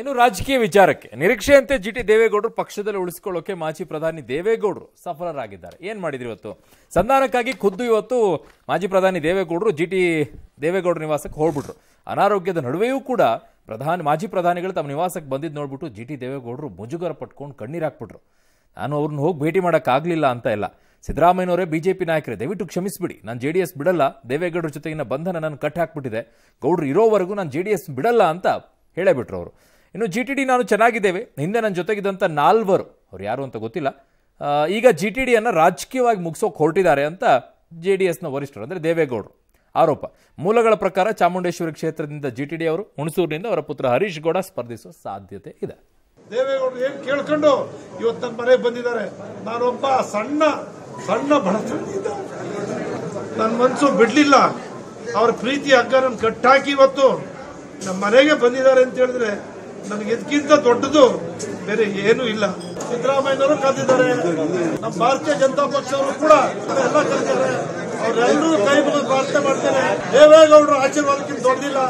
ಇನ್ನು ರಾಜಕೀಯ ವಿಚಾರಕ್ಕೆ ನಿರೀಕ್ಷೆಯಂತೆ ಜಿ ಟಿ ದೇವೇಗೌಡರು ಪಕ್ಷದಲ್ಲಿ ಉಳಿಸಿಕೊಳ್ಳೋಕೆ ಮಾಜಿ ಪ್ರಧಾನಿ ದೇವೇಗೌಡರು ಸಫಲರಾಗಿದ್ದಾರೆ ಏನು ಮಾಡಿದ್ರು ಇವತ್ತು ಸಂಧಾನಕ್ಕಾಗಿ ಖುದ್ದು ಇವತ್ತು ಮಾಜಿ ಪ್ರಧಾನಿ ದೇವೇಗೌಡರು ಜಿ ಟಿ ದೇವೇಗೌಡರ ನಿವಾಸಕ್ಕೆ ಹೋಗ್ಬಿಟ್ರು ಅನಾರೋಗ್ಯದ ನಡುವೆಯೂ ಕೂಡ ಪ್ರಧಾನಿ ಮಾಜಿ ಪ್ರಧಾನಿಗಳು ತಮ್ಮ ನಿವಾಸಕ್ಕೆ ಬಂದಿದ್ದು ನೋಡ್ಬಿಟ್ಟು ಜಿ ಟಿ ದೇವೇಗೌಡರು ಮುಜುಗರ ಪಟ್ಕೊಂಡು ಕಣ್ಣೀರು ಹಾಕ್ಬಿಟ್ರು ನಾನು ಅವ್ರನ್ನ ಹೋಗಿ ಭೇಟಿ ಮಾಡೋಕ್ಕಾಗಲಿಲ್ಲ ಅಂತ ಇಲ್ಲ ಸಿದ್ದರಾಮಯ್ಯನವರೇ ಬಿಜೆಪಿ ನಾಯಕರೇ ದಯವಿಟ್ಟು ಕ್ಷಮಿಸಿಬಿಡಿ ನಾನು ಜೆ ಡಿ ಎಸ್ ಬಿಡಲ್ಲ ದೇವೇಗೌಡರ ಜೊತೆಗಿನ ಬಂಧನ ನಾನು ಕಟ್ ಹಾಕ್ಬಿಟ್ಟಿದೆ ಗೌಡ್ರು ಇರೋವರೆಗೂ ನಾನು ಜೆ ಡಿ ಎಸ್ ಬಿಡಲ್ಲ ಅಂತ ಹೇಳೇ ಬಿಟ್ರು ಅವರು ಇನ್ನು ಜಿ ಟಿ ಡಿ ನಾನು ಚೆನ್ನಾಗಿದ್ದೇವೆ ಹಿಂದೆ ನನ್ನ ಜೊತೆಗಿದ್ದಂಥ ನಾಲ್ವರು ಅವ್ರು ಯಾರು ಅಂತ ಗೊತ್ತಿಲ್ಲ ಈಗ ಜಿ ಟಿ ಡಿಯನ್ನು ರಾಜಕೀಯವಾಗಿ ಮುಗಿಸೋಕೆ ಹೊರಟಿದ್ದಾರೆ ಅಂತ ಜೆ ಡಿ ಎಸ್ನ ವರಿಷ್ಠರು ಅಂದರೆ ದೇವೇಗೌಡರು ಆರೋಪ ಮೂಲಗಳ ಪ್ರಕಾರ ಚಾಮುಂಡೇಶ್ವರಿ ಕ್ಷೇತ್ರದಿಂದ ಜಿ ಟಿ ಡಿ ಅವರು ಹುಣಸೂರಿನಿಂದ ಅವರ ಪುತ್ರ ಹರೀಶ್ ಗೌಡ ಸ್ಪರ್ಧಿಸುವ ಸಾಧ್ಯತೆ ಇದೆ ದೇವೇಗೌಡರು ಏನು ಕೇಳ್ಕೊಂಡು ಇವತ್ತು ನನ್ನ ಮನೆಗೆ ಬಂದಿದ್ದಾರೆ ನಾನೊಬ್ಬ ಸಣ್ಣ ಸಣ್ಣ ಬಡತನದಿಂದ ನನ್ನ ಮನಸ್ಸು ಬಿಡಲಿಲ್ಲ ಅವ್ರ ಪ್ರೀತಿ ಹಗ್ಗ ನನ್ನ ಕಟ್ಟಾಕಿ ಇವತ್ತು ನಮ್ಮ ಮನೆಗೆ ಬಂದಿದ್ದಾರೆ ಅಂತ ಹೇಳಿದ್ರೆ ನನಗೆ ಇದಕ್ಕಿಂತ ದೊಡ್ಡದು ಬೇರೆ ಏನು ಇಲ್ಲ ಸಿದ್ದರಾಮಯ್ಯನವರು ಕರೆದಿದ್ದಾರೆ ನಮ್ಮ ಭಾರತೀಯ ಜನತಾ ಪಕ್ಷವರು ಕೂಡ ಎಲ್ಲ ಕರೆದಿದ್ದಾರೆ ಅವರೆಲ್ಲರೂ ಕೈ ಮುಗಿದು ಪ್ರಾರ್ಥನೆ ಮಾಡ್ತಾರೆ ದೇವೇಗೌಡರ ಆಶೀರ್ವಾದಕ್ಕಿಂತ ದೊಡ್ಡದಿಲ್ಲ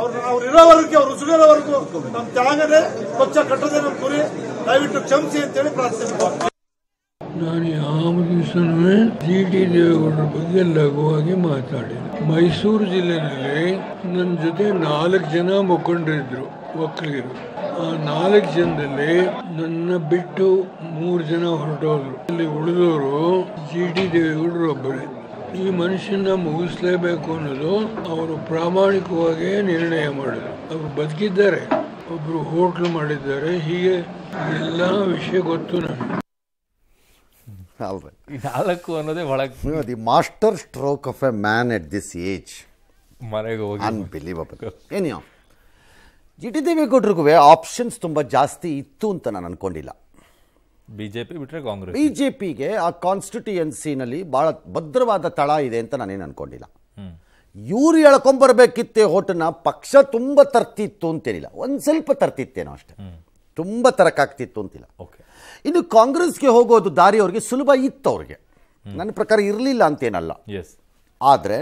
ಅವ್ರ ಅವ್ರು ಇರೋವರೆಗೆ ಅವ್ರು ಉಸುಗಿರೋವರೆಗೂ ನಮ್ಮ ತ್ಯಾಗದೆ ಸ್ವಚ್ಛ ಕಟ್ಟದೆ ನಮ್ಮ ಗುರಿ ದಯವಿಟ್ಟು ಕ್ಷಮಿಸಿ ಅಂತೇಳಿ ಪ್ರಾರ್ಥನೆ ಮಾಡ್ತಾರೆ ನಾನು ಯಾವ ದಿವಸನೂ ಜಿ ಟಿ ದೇವೇಗೌಡರ ಬಗ್ಗೆ ಲಘುವಾಗಿ ಮಾತಾಡಿದೆ ಮೈಸೂರು ಜಿಲ್ಲೆಯಲ್ಲಿ ನನ್ನ ಜೊತೆ ನಾಲ್ಕು ಜನ ಮುಖಂಡರಿದ್ರು ಒಕ್ಕಲಿಗರು ಆ ನಾಲ್ಕು ಜನದಲ್ಲಿ ನನ್ನ ಬಿಟ್ಟು ಮೂರು ಜನ ಹೊರಟೋದ್ರು ಇಲ್ಲಿ ಉಳಿದವರು ಜಿ ಟಿ ದೇವೇಗೌಡರು ಒಬ್ಬರೇ ಈ ಮನುಷ್ಯನ ಮುಗಿಸ್ಲೇಬೇಕು ಅನ್ನೋದು ಅವರು ಪ್ರಾಮಾಣಿಕವಾಗಿ ನಿರ್ಣಯ ಮಾಡಿದರು ಅವರು ಬದುಕಿದ್ದಾರೆ ಒಬ್ಬರು ಹೋಟ್ಲು ಮಾಡಿದ್ದಾರೆ ಹೀಗೆ ಎಲ್ಲ ವಿಷಯ ಗೊತ್ತು ನನಗೆ ನಾಲ್ಕು ಅನ್ನೋದೇ ಒಳಗೆ the master stroke of a man at this age ಮನೆಗೆ ಹೋಗಿ ಅನ್ಬಿಲೀವಬಲ್ ಜಿ ಟಿ ಆಪ್ಷನ್ಸ್ ತುಂಬ ಜಾಸ್ತಿ ಇತ್ತು ಅಂತ ನಾನು ಅನ್ಕೊಂಡಿಲ್ಲ ಬಿ ಜೆ ಪಿ ಬಿಟ್ಟರೆ ಕಾಂಗ್ರೆಸ್ ಬಿ ಜೆ ಪಿಗೆ ಆ ಕಾನ್ಸ್ಟಿಟ್ಯೂಯೆನ್ಸಿನಲ್ಲಿ ಭಾಳ ಭದ್ರವಾದ ತಳ ಇದೆ ಅಂತ ನಾನೇನು ಅನ್ಕೊಂಡಿಲ್ಲ ಇವ್ರು ಎಳ್ಕೊಂಬರ್ಬೇಕಿತ್ತೆ ಹೋಟನ್ನ ಪಕ್ಷ ತುಂಬ ತರ್ತಿತ್ತು ಅಂತೇನಿಲ್ಲ ಒಂದು ಸ್ವಲ್ಪ ತರ್ತಿತ್ತೇನೋ ಅಷ್ಟೇ ತುಂಬ ತರಕಾಗ್ತಿತ್ತು ಅಂತಿಲ್ಲ ಓಕೆ ಇನ್ನು ಕಾಂಗ್ರೆಸ್ಗೆ ಹೋಗೋದು ದಾರಿ ಅವ್ರಿಗೆ ಸುಲಭ ಇತ್ತು ಅವ್ರಿಗೆ ನನ್ನ ಪ್ರಕಾರ ಇರಲಿಲ್ಲ ಅಂತೇನಲ್ಲ ಆದರೆ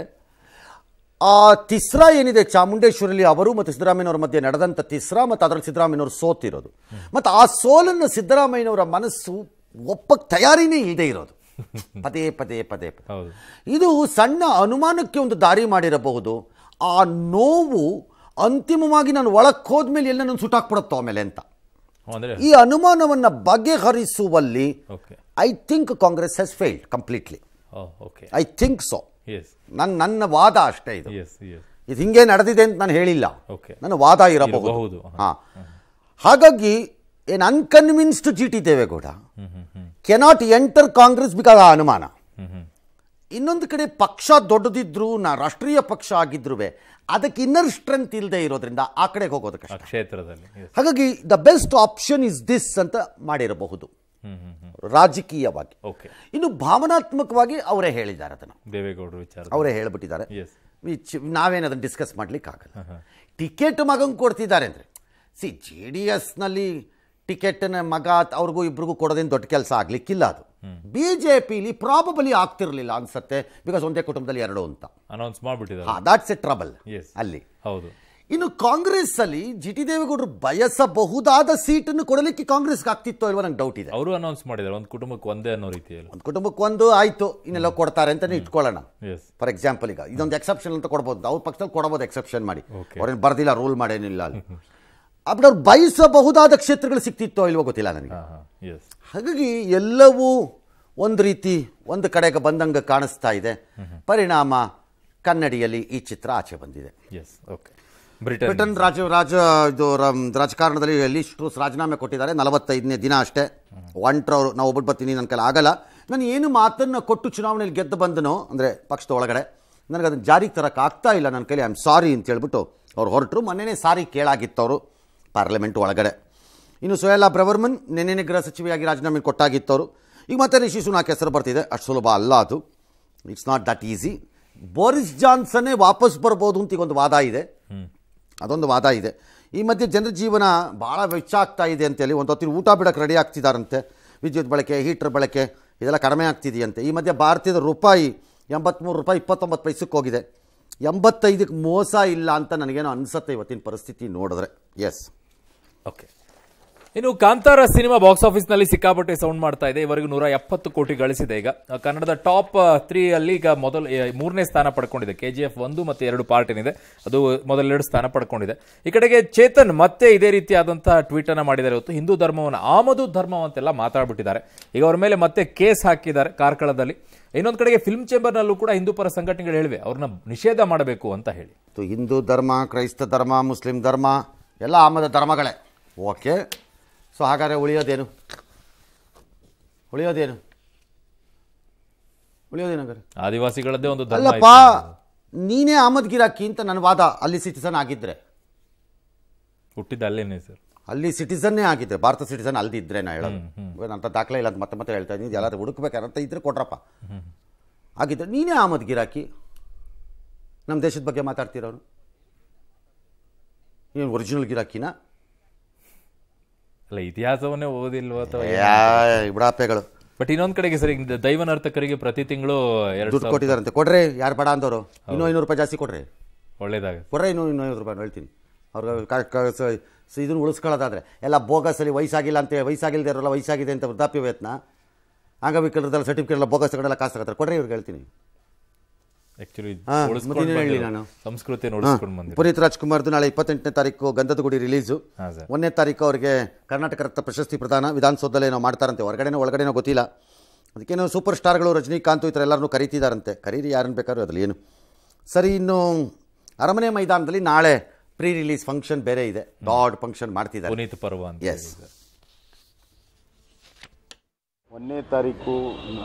ಆ ತಿಸ್ರಾ ಏನಿದೆ ಚಾಮುಂಡೇಶ್ವರಲ್ಲಿ ಅವರು ಮತ್ತು ಸಿದ್ದರಾಮಯ್ಯವರ ಮಧ್ಯೆ ನಡೆದಂಥ ತಿಸ್ರಾ ಮತ್ತು ಅದರಲ್ಲಿ ಸಿದ್ದರಾಮಯ್ಯವರು ಸೋತಿರೋದು ಮತ್ತು ಆ ಸೋಲನ್ನು ಸಿದ್ದರಾಮಯ್ಯವರ ಮನಸ್ಸು ಒಪ್ಪಕ್ಕೆ ತಯಾರಿನೇ ಇಲ್ಲದೆ ಇರೋದು ಪದೇ ಪದೇ ಪದೇ ಇದು ಸಣ್ಣ ಅನುಮಾನಕ್ಕೆ ಒಂದು ದಾರಿ ಮಾಡಿರಬಹುದು ಆ ನೋವು ಅಂತಿಮವಾಗಿ ನಾನು ಒಳಕ್ಕೆ ಹೋದ್ಮೇಲೆ ಎಲ್ಲ ನಾನು ಸುಟ್ಟಾಕ್ಬಿಡುತ್ತೋ ಆಮೇಲೆ ಅಂತ ಈ ಅನುಮಾನವನ್ನು ಬಗೆಹರಿಸುವಲ್ಲಿ I think Congress has failed completely I think so ನನ್ನ ನನ್ನ ವಾದ ಅಷ್ಟೇ ಇದು ಇದು ಹಿಂಗೆ ನಡೆದಿದೆ ಅಂತ ನಾನು ಹೇಳಿಲ್ಲ ನನ್ನ ವಾದ ಇರಬಹುದು ಹಾ ಹಾಗಾಗಿ ಏನು unconvinced G T Devegowda cannot enter Congress because ಆ ಅನುಮಾನ ಇನ್ನೊಂದು ಕಡೆ ಪಕ್ಷ ದೊಡ್ಡದಿದ್ರು ನಾ ರಾಷ್ಟ್ರೀಯ ಪಕ್ಷ ಆಗಿದ್ರು ಅದಕ್ಕೆ ಇನ್ನರ್ ಸ್ಟ್ರೆಂತ್ ಇಲ್ಲದೆ ಇರೋದ್ರಿಂದ ಆ ಕಡೆಗೆ ಹೋಗೋದಕ್ಕೆ ಕ್ಷೇತ್ರದಲ್ಲಿ ಹಾಗಾಗಿ the best option is this ಅಂತ ಮಾಡಿರಬಹುದು ರಾಜಕೀಯವಾಗಿ ಇನ್ನು ಭಾವನಾತ್ಮಕವಾಗಿ ಅವರೇ ಹೇಳಿದ್ದಾರೆ ಅದನ್ನು ದೇವೇಗೌಡರು ವಿಚಾರ ಅವರೇ ಹೇಳಿಬಿಟ್ಟಿದ್ದಾರೆ ನಾವೇನು ಅದನ್ನು ಡಿಸ್ಕಸ್ ಆಗಲ್ಲ ಟಿಕೆಟ್ ಮಗಂಗೆ ಕೊಡ್ತಿದ್ದಾರೆ ಅಂದರೆ ಸಿ ಜೆ ಡಿ ಎಸ್ನಲ್ಲಿ ಟಿಕೆಟ್ನ ಮಗ ಅವ್ರಿಗೂ ಇಬ್ರಿಗೂ ಕೊಡೋದೇನು ದೊಡ್ಡ ಕೆಲಸ ಆಗ್ಲಿಕ್ಕಿಲ್ಲ ಅದು ಬಿ ಜೆ ಪಿಲಿ ಪ್ರಾಬಬಲಿ ಆಗ್ತಿರಲಿಲ್ಲ ಅನ್ಸುತ್ತೆ ಬಿಕಾಸ್ ಒಂದೇ ಕುಟುಂಬದಲ್ಲಿ ಎರಡು ಅಂತ ಅನೌನ್ಸ್ ಮಾಡಿಬಿಟ್ಟಿದ್ದಾರೆ ದಟ್ಸ್ ಎ ಟ್ರಬಲ್ ಅಲ್ಲಿ ಹೌದು ಇನ್ನು ಕಾಂಗ್ರೆಸ್ ಅಲ್ಲಿ ಜಿ ಟಿ ದೇವೇಗೌಡರು ಬಯಸಬಹುದಾದ ಸೀಟನ್ನು ಕೊಡಲಿಕ್ಕೆ ಕಾಂಗ್ರೆಸ್ ಆಗ್ತಿತ್ತೋ ಇಲ್ಲವೋ ನಂಗೆ ಡೌಟ್ ಇದೆ ಅವರು ಅನೌನ್ಸ್ ಮಾಡಿದ್ದಾರೆ ಒಂದು ಕುಟುಂಬಕ್ಕೆ ಒಂದೇ ಅನ್ನೋ ರೀತಿಯಲ್ಲಿ ಒಂದು ಕುಟುಂಬಕ್ಕೆ ಒಂದು ಆಯ್ತು ಇನ್ನೆಲ್ಲ ಕೊಡ್ತಾರೆ ಅಂತಾನೆ ಇಟ್ಕೊಳ್ಳೋಣ ಫಾರ್ ಎಕ್ಸಾಂಪಲ್ ಈಗ ಇದೊಂದು ಎಕ್ಸೆಪ್ಷನ್ ಅಂತ ಕೊಡ್ಬೋದು ಅವ್ರ ಪಕ್ಷದಲ್ಲಿ ಕೊಡಬಹುದು ಎಕ್ಸೆಪ್ಷನ್ ಮಾಡಿ ಅವ್ರೇನು ಬರ್ದಿಲ್ಲ ರೂಲ್ ಮಾಡೇನಿಲ್ಲ ಅಲ್ಲಿ ಬಯಸಬಹುದಾದ ಕ್ಷೇತ್ರಗಳು ಸಿಕ್ತಿತ್ತೋ ಇಲ್ವೋ ಗೊತ್ತಿಲ್ಲ ನನಗೆ ಹಾಗಾಗಿ ಎಲ್ಲವೂ ಒಂದು ರೀತಿ ಒಂದು ಕಡೆಗೆ ಬಂದಂಗೆ ಕಾಣಿಸ್ತಾ ಇದೆ ಪರಿಣಾಮ ಕನ್ನಡಿಯಲ್ಲಿ ಈ ಚಿತ್ರ ಆಚೆ ಬಂದಿದೆ ಎಸ್ ಓಕೆ ಬ್ರಿಟನ್ ರಾಜ ರಾಜ ಇದು ರಾಜಕಾರಣದಲ್ಲಿ ಲೀಸ್ಟ್ರೂಸ್ ರಾಜೀನಾಮೆ ಕೊಟ್ಟಿದ್ದಾರೆ ನಲವತ್ತೈದನೇ ದಿನ ಅಷ್ಟೇ ಒಂಟ್ರವ್ರು ನಾವು ಒಬ್ಬಟ್ಟು ಬರ್ತೀನಿ ನನ್ನ ಕೈಲಿ ಆಗಲ್ಲ ನಾನು ಏನು ಮಾತನ್ನು ಕೊಟ್ಟು ಚುನಾವಣೆಯಲ್ಲಿ ಗೆದ್ದು ಬಂದನೋ ಅಂದರೆ ಪಕ್ಷದ ಒಳಗಡೆ ನನಗೆ ಅದನ್ನು ಜಾರಿಗೆ ತರಕ್ಕೆ ಆಗ್ತಾ ಇಲ್ಲ ನನ್ನ ಕೈಲಿ ಐ ಆಮ್ ಸಾರಿ ಅಂತ ಹೇಳ್ಬಿಟ್ಟು ಅವ್ರು ಹೊರಟರು ಮೊನ್ನೆನೇ ಸಾರಿ ಕೇಳಾಗಿತ್ತು ಅವರು ಪಾರ್ಲಿಮೆಂಟ್ ಒಳಗಡೆ ಇನ್ನು ಸೋಯಲಾ ಬ್ರವರ್ಮನ್ ನಿನ್ನೆ ಗೃಹ ಸಚಿವಿಯಾಗಿ ರಾಜೀನಾಮೆ ಕೊಟ್ಟಾಗಿತ್ತವರು ಈಗ ಮತ್ತೆ ರಿಷಿ ಸುನಾಕ್ ಹೆಸರು ಬರ್ತಿದೆ ಅಷ್ಟು ಸುಲಭ ಅಲ್ಲ ಅದು it's not that easy Boris ಜಾನ್ಸನ್ನೇ ವಾಪಸ್ ಬರ್ಬೋದು ಅಂತ ಒಂದು ವಾದ ಇದೆ ಅದೊಂದು ವಾದ ಇದೆ ಈ ಮಧ್ಯೆ ಜನರ ಜೀವನ ಭಾಳ ವೆಚ್ಚ ಆಗ್ತಾ ಇದೆ ಅಂತೇಳಿ ಒಂದು ಹೊತ್ತಿನ ಊಟ ಬಿಡಕ್ಕೆ ರೆಡಿ ಆಗ್ತಿದ್ದಾರಂತೆ ವಿದ್ಯುತ್ ಬಳಕೆ ಹೀಟ್ರ್ ಬಳಕೆ ಇದೆಲ್ಲ ಕಡಿಮೆ ಆಗ್ತಿದೆಯಂತೆ ಈ ಮಧ್ಯೆ ಭಾರತದ ರೂಪಾಯಿ ಎಂಬತ್ತ್ಮೂರು ರೂಪಾಯಿ ಇಪ್ಪತ್ತೊಂಬತ್ತು ಪೈಸಕ್ಕೆ ಹೋಗಿದೆ ಎಂಬತ್ತೈದಕ್ಕೆ ಮೋಸ ಇಲ್ಲ ಅಂತ ನನಗೇನೋ ಅನಿಸುತ್ತೆ ಇವತ್ತಿನ ಪರಿಸ್ಥಿತಿ ನೋಡಿದ್ರೆ ಎಸ್ ಓಕೆ ಇನ್ನು ಕಾಂತಾರ ಸಿನಿಮಾ ಬಾಕ್ಸ್ ಆಫೀಸ್ ನಲ್ಲಿ ಸಿಕ್ಕಾಪಟ್ಟೆ ಸೌಂಡ್ ಮಾಡ್ತಾ ಇದೆ ಇವರೆಗೂ ನೂರ ಎಪ್ಪತ್ತು ಕೋಟಿ ಗಳಿಸಿದೆ ಈಗ ಕನ್ನಡದ ಟಾಪ್ ತ್ರೀ ಅಲ್ಲಿ ಈಗ ಮೊದಲ ಮೂರನೇ ಸ್ಥಾನ ಪಡ್ಕೊಂಡಿದೆ ಕೆ ಜಿ ಎಫ್ ಒಂದು ಮತ್ತು ಎರಡು ಪಾರ್ಟ್ ಏನಿದೆ ಅದು ಮೊದಲೆರಡು ಸ್ಥಾನ ಪಡ್ಕೊಂಡಿದೆ ಈ ಕಡೆಗೆ ಚೇತನ್ ಮತ್ತೆ ಇದೇ ರೀತಿಯಾದಂತಹ ಟ್ವೀಟ್ ಅನ್ನ ಮಾಡಿದ್ದಾರೆ ಇವತ್ತು ಹಿಂದೂ ಧರ್ಮವನ್ನು ಆಮದು ಧರ್ಮ ಅಂತೆಲ್ಲ ಮಾತಾಡ್ಬಿಟ್ಟಿದ್ದಾರೆ ಈಗ ಅವರ ಮೇಲೆ ಮತ್ತೆ ಕೇಸ್ ಹಾಕಿದ್ದಾರೆ ಕಾರ್ಕಳದಲ್ಲಿ ಇನ್ನೊಂದು ಕಡೆಗೆ ಫಿಲ್ಮ್ ಚೇಂಬರ್ನಲ್ಲೂ ಕೂಡ ಹಿಂದೂ ಪರ ಸಂಘಟನೆಗಳು ಹೇಳಿವೆ ಅವ್ರನ್ನ ನಿಷೇಧ ಮಾಡಬೇಕು ಅಂತ ಹೇಳಿ ಹಿಂದೂ ಧರ್ಮ ಕ್ರೈಸ್ತ ಧರ್ಮ ಮುಸ್ಲಿಂ ಧರ್ಮ ಎಲ್ಲ ಆಮದ ಧರ್ಮಗಳೇ ಓಕೆ ಸೊ ಹಾಗಾದರೆ ಉಳಿಯೋದೇನು ಉಳಿಯೋದೇನು ಉಳಿಯೋದೇನು ಆದಿವಾಸಿಗಳದ್ದೇ ಒಂದು ಅಲ್ಲಪ್ಪ ನೀನೇ ಗಿರಾಕಿ ಅಂತ ನನ್ನ ವಾದ ಅಲ್ಲಿ ಸಿಟಿಸನ್ ಆಗಿದ್ದರೆ ಹುಟ್ಟಿದ ಅಲ್ಲೇನೇ ಸರ್ ಅಲ್ಲಿ ಸಿಟಿಸನ್ನೇ ಆಗಿದ್ದೆ ಭಾರತ ಸಿಟಿಸನ್ ಅಲ್ದಿದ್ರೆ ನಾ ಹೇಳೋದು ಅಂತ ದಾಖಲೆ ಇಲ್ಲ ಅಂತ ಮತ್ತೆ ಮತ್ತೆ ಹೇಳ್ತಾ ಇದ್ದೀನಿ ಎಲ್ಲಾದ್ರೂ ಅಂತ ಇದ್ರೆ ಕೊಟ್ರಪ್ಪ ಆಗಿದ್ರೆ ನೀನೇ ಆಮದ್ ಗಿರಾಕಿ ನಮ್ಮ ದೇಶದ ಬಗ್ಗೆ ಮಾತಾಡ್ತಿರೋನು ಏನು ಒರಿಜಿನಲ್ ಗಿರಾಕಿನ ಅಲ್ಲ ಇತಿಹಾಸವನ್ನೇ ಓದಿಲ್ವ ಅಥವಾ ಬುಡಾಪೆಗಳು ಬಟ್ ಇನ್ನೊಂದ್ ಕಡೆಗೆ ಸರಿ ದೈವ ಪ್ರತಿ ತಿಂಗಳು ದುಡ್ಡು ಕೊಟ್ಟಿದಾರಂತೆ ಕೊಡ್ರಿ ಯಾರು ಬಡ ಅಂತವ್ರು ಇನ್ನೂ ಐನೂರು ರೂಪಾಯಿ ಜಾಸ್ತಿ ಕೊಡ್ರಿ ಒಳ್ಳೇದಾಗ ಕೊಡ್ರಿ ಇನ್ನೂ ಇನ್ನೂ ಐನೂರು ರೂಪಾಯಿ ಹೇಳ್ತೀನಿ ಅವ್ರಿಗೆ ಇದನ್ನು ಉಳಿಸ್ಕೊಳ್ಳೋದಾದ್ರೆ ಎಲ್ಲ ಬೋಗಸಲ್ಲಿ ವಯಸ್ಸಾಗಿಲ್ಲ ಅಂತ ವಯಸ್ಸಾಗಿಲ್ಲದೆ ಇರೋಲ್ಲ ವಯಸ್ಸಾಗಿದೆ ಅಂತ ವೃದ್ಧಾಪ್ಯ ವೇತನ ಅಂಗವಿಕಲರದಲ್ಲ ಸರ್ಟಿಫಿಕೇಟ್ ಎಲ್ಲ ಬೋಗಸ್ಗಳೆಲ್ಲ ಕಾಸ್ತಾರೆ ಕೊಡ್ರಿ ಇವ್ರಿಗೆ ಹೇಳ್ತೀನಿ ಸಂಸ್ಕೃತಿ ಪುನೀತ್ ರಾಜ್ಕುಮಾರ್ ನಾಳೆ ಇಪ್ಪತ್ತೆಂಟನೇ ತಾರೀಕು ಗಂಧದಗುಡಿ ರಿಲೀಸು ಒಂದನೇ ತಾರೀಕು ಅವರಿಗೆ ಕರ್ನಾಟಕ ರತ್ನ ಪ್ರಶಸ್ತಿ ಪ್ರದಾನ ವಿಧಾನಸೌಧದಲ್ಲಿ ಏನೋ ಮಾಡ್ತಾರಂತೆ ಹೊರಗಡೆನೋ ಒಳಗಡೆನೋ ಗೊತ್ತಿಲ್ಲ ಅದಕ್ಕೇನೋ ಸೂಪರ್ ಸ್ಟಾರ್ಗಳು ರಜನಿಕಾಂತ್ ಈ ಥರ ಎಲ್ಲರನ್ನೂ ಕರೀತಿದ್ದಾರಂತೆ ಕರೀರಿ ಯಾರನ್ನು ಬೇಕಾದ್ರೂ ಅದರಲ್ಲಿ ಏನು ಸರಿ ಇನ್ನು ಅರಮನೆ ಮೈದಾನದಲ್ಲಿ ನಾಳೆ ಪ್ರೀ ರಿಲೀಸ್ ಫಂಕ್ಷನ್ ಬೇರೆ ಇದೆ ದೊಡ್ಡ ಫಂಕ್ಷನ್ ಮಾಡ್ತಿದ್ದಾರೆ ಪರ್ವ ಎಸ್ ಒಂದನೇ ತಾರೀಕು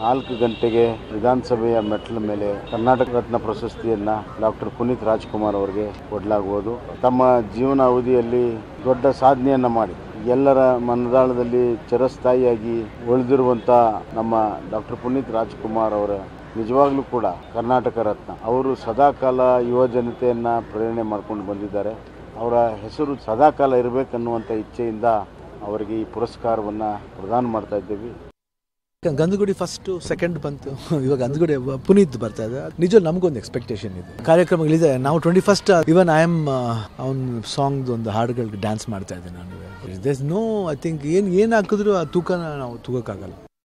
ನಾಲ್ಕು ಗಂಟೆಗೆ ವಿಧಾನಸಭೆಯ ಮೆಟ್ಲ ಮೇಲೆ ಕರ್ನಾಟಕ ರತ್ನ ಪ್ರಶಸ್ತಿಯನ್ನ ಡಾಕ್ಟರ್ ಪುನೀತ್ ರಾಜ್ಕುಮಾರ್ ಅವರಿಗೆ ಕೊಡಲಾಗುವುದು ತಮ್ಮ ಜೀವನ ಅವಧಿಯಲ್ಲಿ ದೊಡ್ಡ ಸಾಧನೆಯನ್ನ ಮಾಡಿ ಎಲ್ಲರ ಮನದಾಳದಲ್ಲಿ ಚರಸ್ಥಾಯಿಯಾಗಿ ಉಳಿದಿರುವಂತ ನಮ್ಮ ಡಾಕ್ಟರ್ ಪುನೀತ್ ರಾಜ್ಕುಮಾರ್ ಅವರ ನಿಜವಾಗ್ಲೂ ಕೂಡ ಕರ್ನಾಟಕ ರತ್ನ ಅವರು ಸದಾಕಾಲ ಯುವ ಜನತೆಯನ್ನು ಪ್ರೇರಣೆ ಮಾಡ್ಕೊಂಡು ಬಂದಿದ್ದಾರೆ ಅವರ ಹೆಸರು ಸದಾಕಾಲ ಇರಬೇಕನ್ನುವಂಥ ಇಚ್ಛೆಯಿಂದ ಅವರಿಗೆ ಈ ಪುರಸ್ಕಾರವನ್ನು ಪ್ರದಾನ ಮಾಡ್ತಾ ಇದ್ದೀವಿ ಗಂಧಗುಡಿ ಫಸ್ಟ್ ಸೆಕೆಂಡ್ ಬಂತು ಇವಾಗ ಗಂಧಗುಡಿ ಪುನೀತ್ ಬರ್ತಾ ಇದೆ ನಿಜ ನಮಗೊಂದು ಎಕ್ಸ್ಪೆಕ್ಟೇಷನ್ ಇದೆ ಕಾರ್ಯಕ್ರಮಗಳಿದೆ ನಾವು twenty first even I am ಅವ್ನ ಸಾಂಗ್ ಒಂದು ಹಾಡುಗಳಿಗೆ ಡ್ಯಾನ್ಸ್ ಮಾಡ್ತಾ ಇದ್ದೆ ನಾನು ದೇಸ್ ನೋ ಐ ಥಿಂಕ್ ಏನ್ ಏನ್ ಹಾಕಿದ್ರು ಆ ತೂಕನ ನಾವು ತೂಗಕ್ಕಾಗಲ್ಲ